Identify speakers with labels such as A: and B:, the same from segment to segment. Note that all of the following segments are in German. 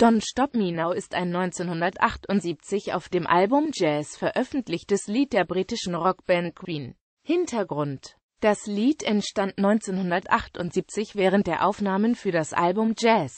A: Don't Stop Me Now ist ein 1978 auf dem Album Jazz veröffentlichtes Lied der britischen Rockband Queen. Hintergrund Das Lied entstand 1978 während der Aufnahmen für das Album Jazz.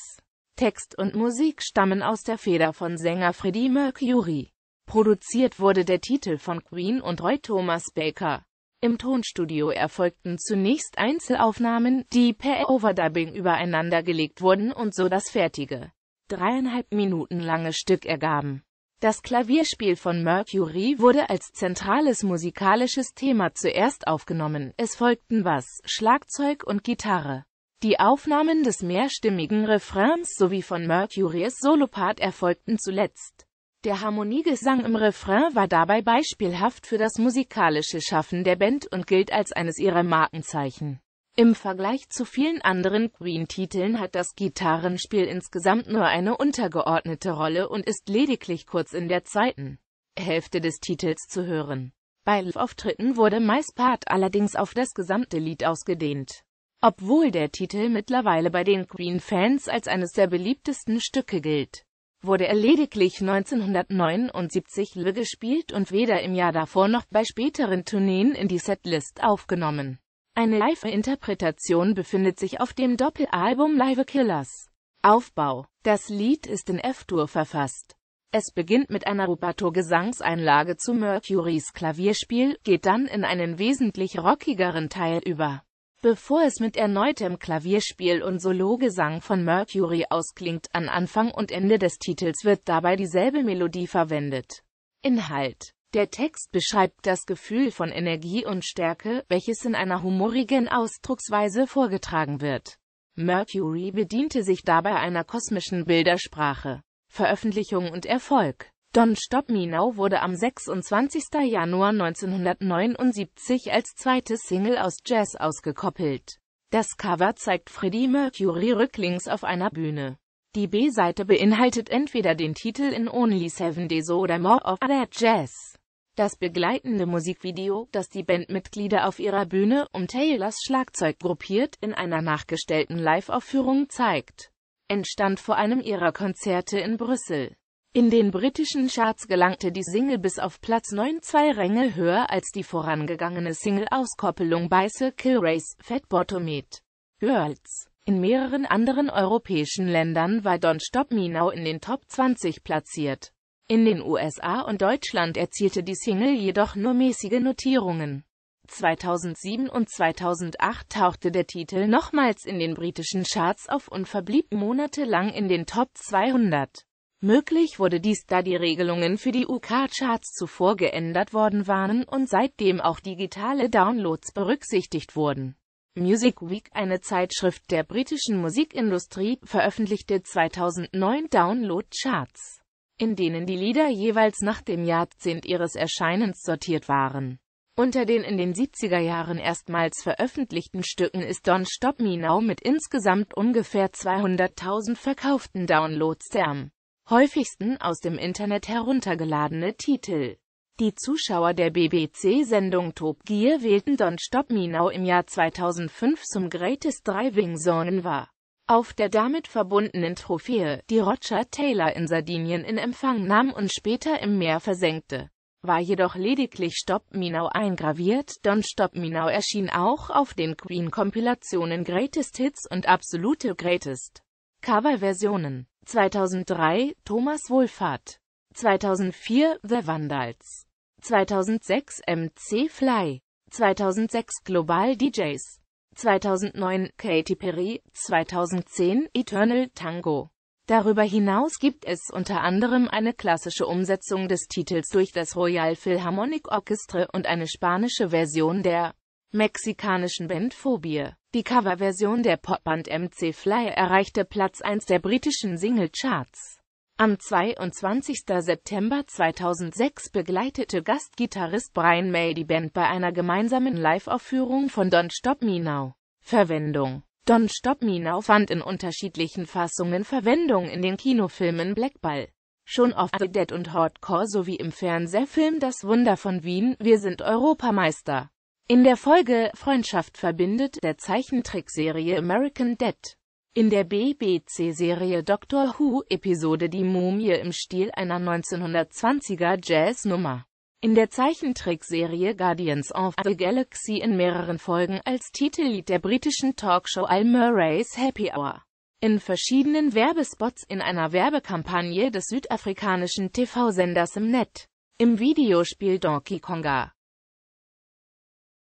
A: Text und Musik stammen aus der Feder von Sänger Freddie Mercury. Produziert wurde der Titel von Queen und Roy Thomas Baker. Im Tonstudio erfolgten zunächst Einzelaufnahmen, die per Overdubbing übereinander gelegt wurden und so das fertige dreieinhalb Minuten lange Stück ergaben. Das Klavierspiel von Mercury wurde als zentrales musikalisches Thema zuerst aufgenommen, es folgten Bass, Schlagzeug und Gitarre. Die Aufnahmen des mehrstimmigen Refrains sowie von Mercurys Solopart erfolgten zuletzt. Der Harmoniegesang im Refrain war dabei beispielhaft für das musikalische Schaffen der Band und gilt als eines ihrer Markenzeichen. Im Vergleich zu vielen anderen Queen-Titeln hat das Gitarrenspiel insgesamt nur eine untergeordnete Rolle und ist lediglich kurz in der zweiten Hälfte des Titels zu hören. Bei Live-Auftritten wurde meist Part allerdings auf das gesamte Lied ausgedehnt. Obwohl der Titel mittlerweile bei den Queen-Fans als eines der beliebtesten Stücke gilt, wurde er lediglich 1979 live gespielt und weder im Jahr davor noch bei späteren Tourneen in die Setlist aufgenommen. Eine Live-Interpretation befindet sich auf dem Doppelalbum Live Killers. Aufbau Das Lied ist in F-Dur verfasst. Es beginnt mit einer Rubato-Gesangseinlage zu Mercurys Klavierspiel, geht dann in einen wesentlich rockigeren Teil über. Bevor es mit erneutem Klavierspiel und Solo-Gesang von Mercury ausklingt, an Anfang und Ende des Titels wird dabei dieselbe Melodie verwendet. Inhalt der Text beschreibt das Gefühl von Energie und Stärke, welches in einer humorigen Ausdrucksweise vorgetragen wird. Mercury bediente sich dabei einer kosmischen Bildersprache. Veröffentlichung und Erfolg Don't Stop Me Now wurde am 26. Januar 1979 als zweite Single aus Jazz ausgekoppelt. Das Cover zeigt Freddie Mercury rücklings auf einer Bühne. Die B-Seite beinhaltet entweder den Titel In Only Seven Days oder More of That Jazz. Das begleitende Musikvideo, das die Bandmitglieder auf ihrer Bühne, um Taylors Schlagzeug gruppiert, in einer nachgestellten Live-Aufführung zeigt, entstand vor einem ihrer Konzerte in Brüssel. In den britischen Charts gelangte die Single bis auf Platz 9 zwei Ränge höher als die vorangegangene Single-Auskoppelung Bicycle Race, Fat Bottom Bottomed Girls. In mehreren anderen europäischen Ländern war Don't Stop Me Now in den Top 20 platziert. In den USA und Deutschland erzielte die Single jedoch nur mäßige Notierungen. 2007 und 2008 tauchte der Titel nochmals in den britischen Charts auf und verblieb monatelang in den Top 200. Möglich wurde dies, da die Regelungen für die UK-Charts zuvor geändert worden waren und seitdem auch digitale Downloads berücksichtigt wurden. Music Week, eine Zeitschrift der britischen Musikindustrie, veröffentlichte 2009 Download-Charts in denen die Lieder jeweils nach dem Jahrzehnt ihres Erscheinens sortiert waren. Unter den in den 70er Jahren erstmals veröffentlichten Stücken ist Don't Stop Me Now mit insgesamt ungefähr 200.000 verkauften Downloads der am häufigsten aus dem Internet heruntergeladene Titel. Die Zuschauer der BBC-Sendung Top Gear wählten Don't Stop Me Now im Jahr 2005 zum Greatest Driving Song war. Auf der damit verbundenen Trophäe, die Roger Taylor in Sardinien in Empfang nahm und später im Meer versenkte, war jedoch lediglich Stop Minau eingraviert. Don Stop Minau erschien auch auf den Queen-Kompilationen Greatest Hits und Absolute Greatest Cover-Versionen. 2003 Thomas Wohlfahrt. 2004 The Vandals. 2006 MC Fly. 2006 Global DJs. 2009 Katy Perry, 2010 Eternal Tango. Darüber hinaus gibt es unter anderem eine klassische Umsetzung des Titels durch das Royal Philharmonic Orchestra und eine spanische Version der mexikanischen Band Phobie. Die Coverversion der Popband MC Fly erreichte Platz 1 der britischen Singlecharts. Am 22. September 2006 begleitete Gastgitarrist Brian May die Band bei einer gemeinsamen Live-Aufführung von Don't Stop Me Now. Verwendung Don't Stop Me Now fand in unterschiedlichen Fassungen Verwendung in den Kinofilmen Blackball, schon auf The Dead und Hardcore sowie im Fernsehfilm Das Wunder von Wien, wir sind Europameister. In der Folge Freundschaft verbindet der Zeichentrickserie American Dead. In der BBC-Serie Doctor Who-Episode Die Mumie im Stil einer 1920er Jazz-Nummer. In der Zeichentrickserie Guardians of the Galaxy in mehreren Folgen als Titellied der britischen Talkshow Al Murray's Happy Hour. In verschiedenen Werbespots in einer Werbekampagne des südafrikanischen TV-Senders im Netz. Im Videospiel Donkey Konga.